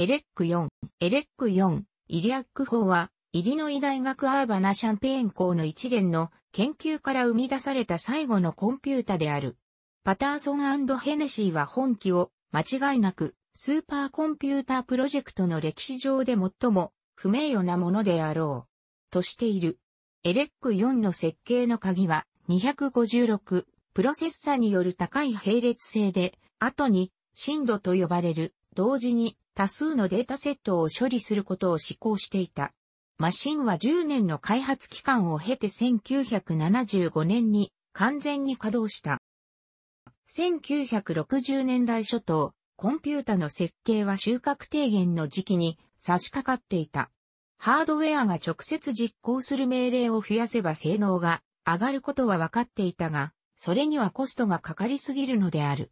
エレック4、エレック4、イリアック4は、イリノイ大学アーバナシャンペーン校の一連の研究から生み出された最後のコンピュータである。パターソンヘネシーは本機を間違いなくスーパーコンピュータープロジェクトの歴史上で最も不名誉なものであろうとしている。エレック4の設計の鍵は256プロセッサによる高い並列性で後に深度と呼ばれる同時に多数のデータセットを処理することを施行していた。マシンは10年の開発期間を経て1975年に完全に稼働した。1960年代初頭、コンピュータの設計は収穫低減の時期に差し掛かっていた。ハードウェアが直接実行する命令を増やせば性能が上がることは分かっていたが、それにはコストがかかりすぎるのである。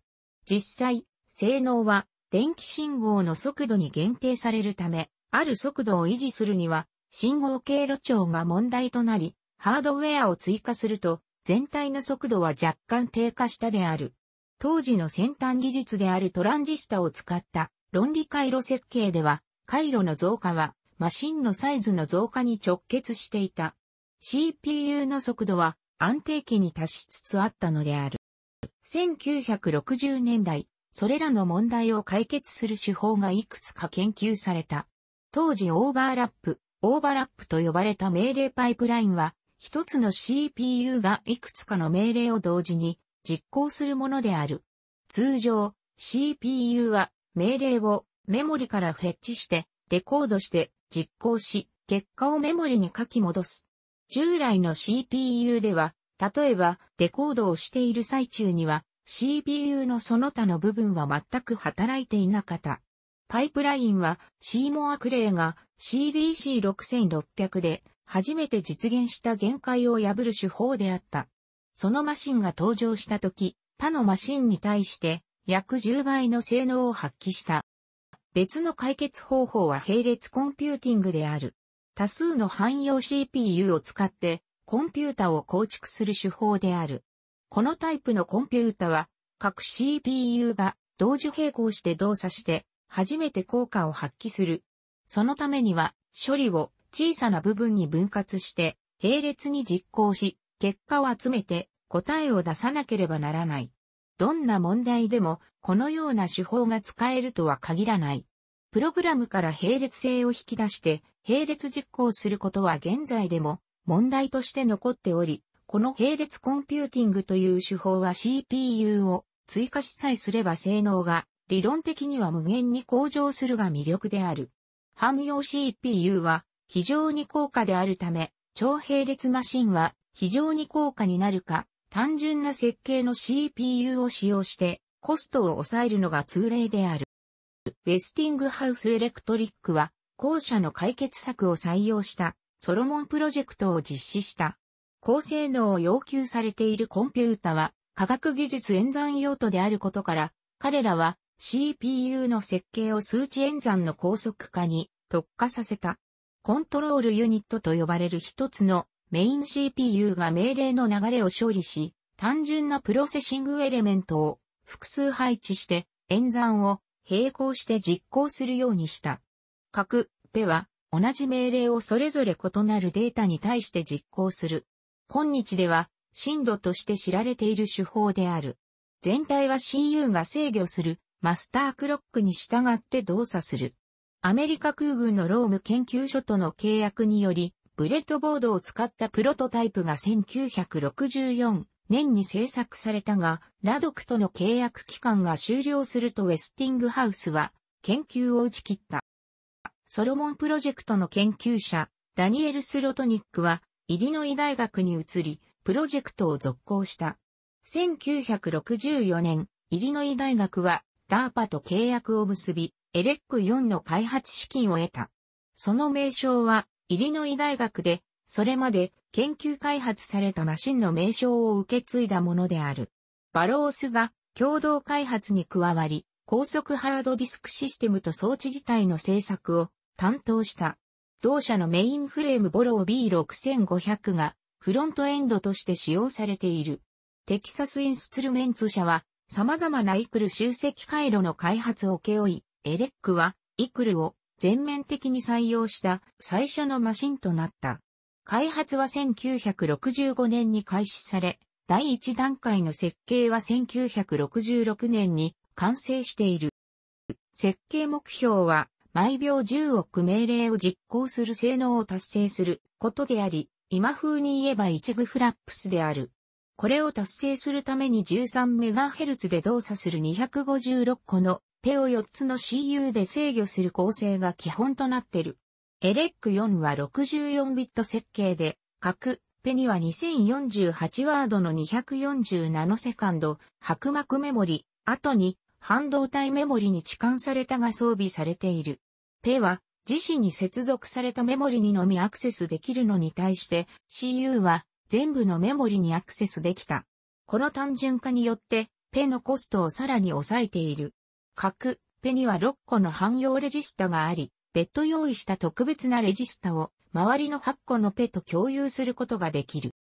実際、性能は電気信号の速度に限定されるため、ある速度を維持するには、信号経路長が問題となり、ハードウェアを追加すると、全体の速度は若干低下したである。当時の先端技術であるトランジスタを使った論理回路設計では、回路の増加はマシンのサイズの増加に直結していた。CPU の速度は安定期に達しつつあったのである。1960年代、それらの問題を解決する手法がいくつか研究された。当時オーバーラップ、オーバーラップと呼ばれた命令パイプラインは、一つの CPU がいくつかの命令を同時に実行するものである。通常、CPU は命令をメモリからフェッチして、デコードして実行し、結果をメモリに書き戻す。従来の CPU では、例えばデコードをしている最中には CPU のその他の部分は全く働いていなかった。パイプラインはシーモア・クレーが CDC6600 で初めて実現した限界を破る手法であった。そのマシンが登場した時、他のマシンに対して約10倍の性能を発揮した。別の解決方法は並列コンピューティングである。多数の汎用 CPU を使ってコンピュータを構築する手法である。このタイプのコンピュータは、各 CPU が同時並行して動作して、初めて効果を発揮する。そのためには、処理を小さな部分に分割して、並列に実行し、結果を集めて答えを出さなければならない。どんな問題でも、このような手法が使えるとは限らない。プログラムから並列性を引き出して、並列実行することは現在でも問題として残っており、この並列コンピューティングという手法は CPU を追加しさえすれば性能が理論的には無限に向上するが魅力である。ハム用 CPU は非常に高価であるため、超並列マシンは非常に高価になるか、単純な設計の CPU を使用してコストを抑えるのが通例である。ウェスティングハウスエレクトリックは、後者の解決策を採用したソロモンプロジェクトを実施した。高性能を要求されているコンピュータは科学技術演算用途であることから、彼らは CPU の設計を数値演算の高速化に特化させた。コントロールユニットと呼ばれる一つのメイン CPU が命令の流れを処理し、単純なプロセシングエレメントを複数配置して演算を並行して実行するようにした。各ペは同じ命令をそれぞれ異なるデータに対して実行する。今日では、震度として知られている手法である。全体は CU が制御するマスタークロックに従って動作する。アメリカ空軍のローム研究所との契約により、ブレッドボードを使ったプロトタイプが1964年に制作されたが、ラドクとの契約期間が終了するとウェスティングハウスは研究を打ち切った。ソロモンプロジェクトの研究者、ダニエル・スロトニックは、イリノイ大学に移り、プロジェクトを続行した。1964年、イリノイ大学は、ダーパと契約を結び、エレック4の開発資金を得た。その名称は、イリノイ大学で、それまで研究開発されたマシンの名称を受け継いだものである。バロースが共同開発に加わり、高速ハードディスクシステムと装置自体の制作を担当した。同社のメインフレームボロー B6500 がフロントエンドとして使用されている。テキサスインスツルメンツ社は様々なイクル集積回路の開発を請負い、エレックはイクルを全面的に採用した最初のマシンとなった。開発は1965年に開始され、第1段階の設計は1966年に完成している。設計目標は毎秒10億命令を実行する性能を達成することであり、今風に言えば一部フラップスである。これを達成するために 13MHz で動作する256個のペを4つの CU で制御する構成が基本となってる。エレック4は64ビット設計で、各ペには2048ワードの240ナノセカンド、白膜メモリ、あとに半導体メモリに置換されたが装備されている。ペは自身に接続されたメモリにのみアクセスできるのに対して CU は全部のメモリにアクセスできた。この単純化によってペのコストをさらに抑えている。各ペには6個の汎用レジスタがあり、別途用意した特別なレジスタを周りの8個のペと共有することができる。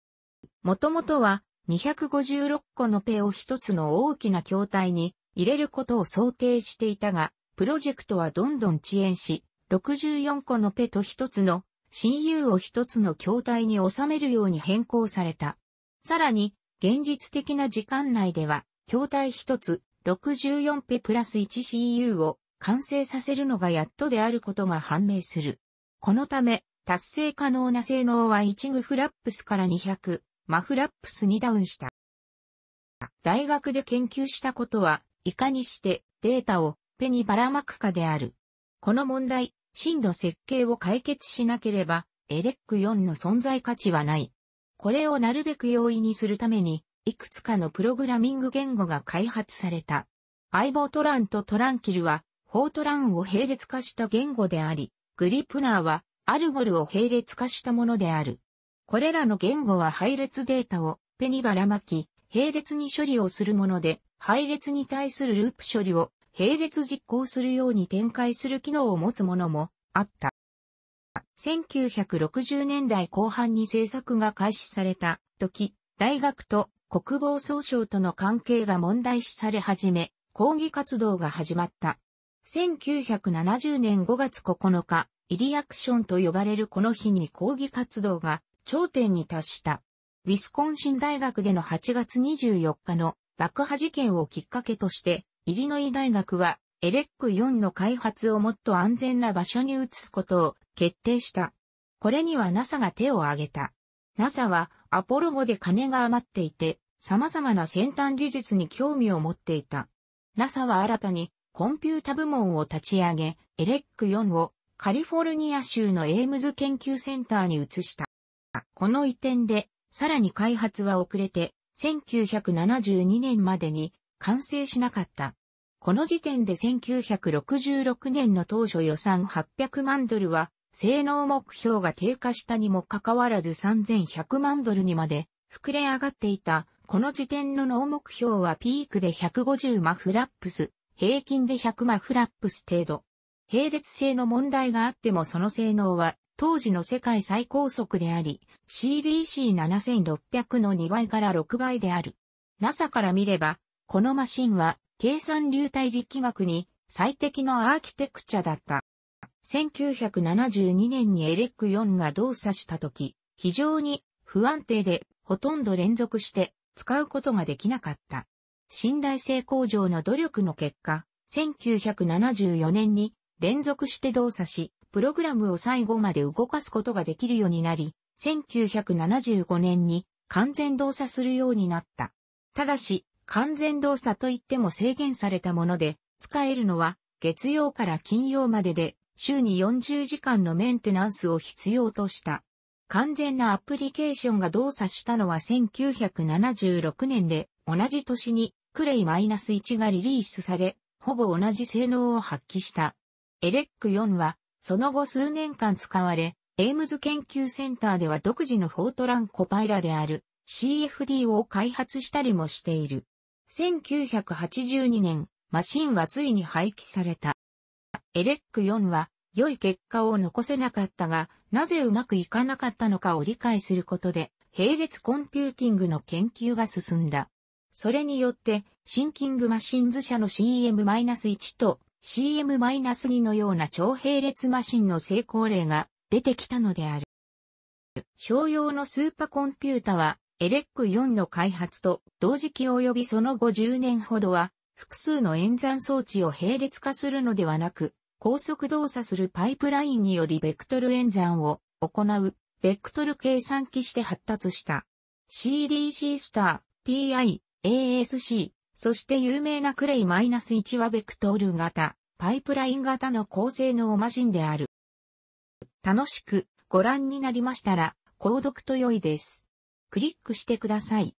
もともとは256個のペを1つの大きな筐体に入れることを想定していたが、プロジェクトはどんどん遅延し、64個のペと1つの CU を1つの筐体に収めるように変更された。さらに、現実的な時間内では、筐体1つ、64ペプラス 1CU を完成させるのがやっとであることが判明する。このため、達成可能な性能は1グフラップスから200、マフラップスにダウンした。大学で研究したことは、いかにしてデータをペにばらまくかである。この問題、真の設計を解決しなければ、エレック4の存在価値はない。これをなるべく容易にするために、いくつかのプログラミング言語が開発された。相棒トランとトランキルは、フォートランを並列化した言語であり、グリプナーは、アルゴルを並列化したものである。これらの言語は配列データをペにばらまき、並列に処理をするもので、配列に対するループ処理を並列実行するように展開する機能を持つものもあった。1960年代後半に制作が開始された時、大学と国防総省との関係が問題視され始め、抗議活動が始まった。1970年5月9日、イリアクションと呼ばれるこの日に抗議活動が頂点に達した。ウィスコンシン大学での8月24日の爆破事件をきっかけとして、イリノイ大学は、エレック4の開発をもっと安全な場所に移すことを決定した。これには NASA が手を挙げた。NASA はアポロ5で金が余っていて、様々な先端技術に興味を持っていた。NASA は新たにコンピュータ部門を立ち上げ、エレック4をカリフォルニア州のエームズ研究センターに移した。この移転で、さらに開発は遅れて、1972年までに完成しなかった。この時点で1966年の当初予算800万ドルは、性能目標が低下したにもかかわらず3100万ドルにまで膨れ上がっていた。この時点の脳目標はピークで150マフラップス、平均で100マフラップス程度。並列性の問題があってもその性能は当時の世界最高速であり、CDC7600 の2倍から6倍である。NASA から見れば、このマシンは計算流体力学に最適のアーキテクチャだった。1972年にエレック4が動作した時、非常に不安定でほとんど連続して使うことができなかった。信頼性向上の努力の結果、1974年に連続して動作し、プログラムを最後まで動かすことができるようになり、1975年に完全動作するようになった。ただし、完全動作といっても制限されたもので、使えるのは月曜から金曜までで、週に40時間のメンテナンスを必要とした。完全なアプリケーションが動作したのは1976年で、同じ年にクレイ -1 がリリースされ、ほぼ同じ性能を発揮した。エレック4はその後数年間使われ、エイムズ研究センターでは独自のフォートランコパイラである CFD を開発したりもしている。1982年、マシンはついに廃棄された。エレック4は良い結果を残せなかったが、なぜうまくいかなかったのかを理解することで、並列コンピューティングの研究が進んだ。それによって、シンキングマシンズ社の CM-1 と CM-2 のような超並列マシンの成功例が出てきたのである。商用のスーパーコンピュータは、エレック4の開発と同時期及びその後10年ほどは、複数の演算装置を並列化するのではなく、高速動作するパイプラインによりベクトル演算を行う、ベクトル計算機して発達した。CDC スター、TI、ASC、そして有名なクレイ -1 はベクトル型、パイプライン型の高性能マシンである。楽しくご覧になりましたら、購読と良いです。クリックしてください。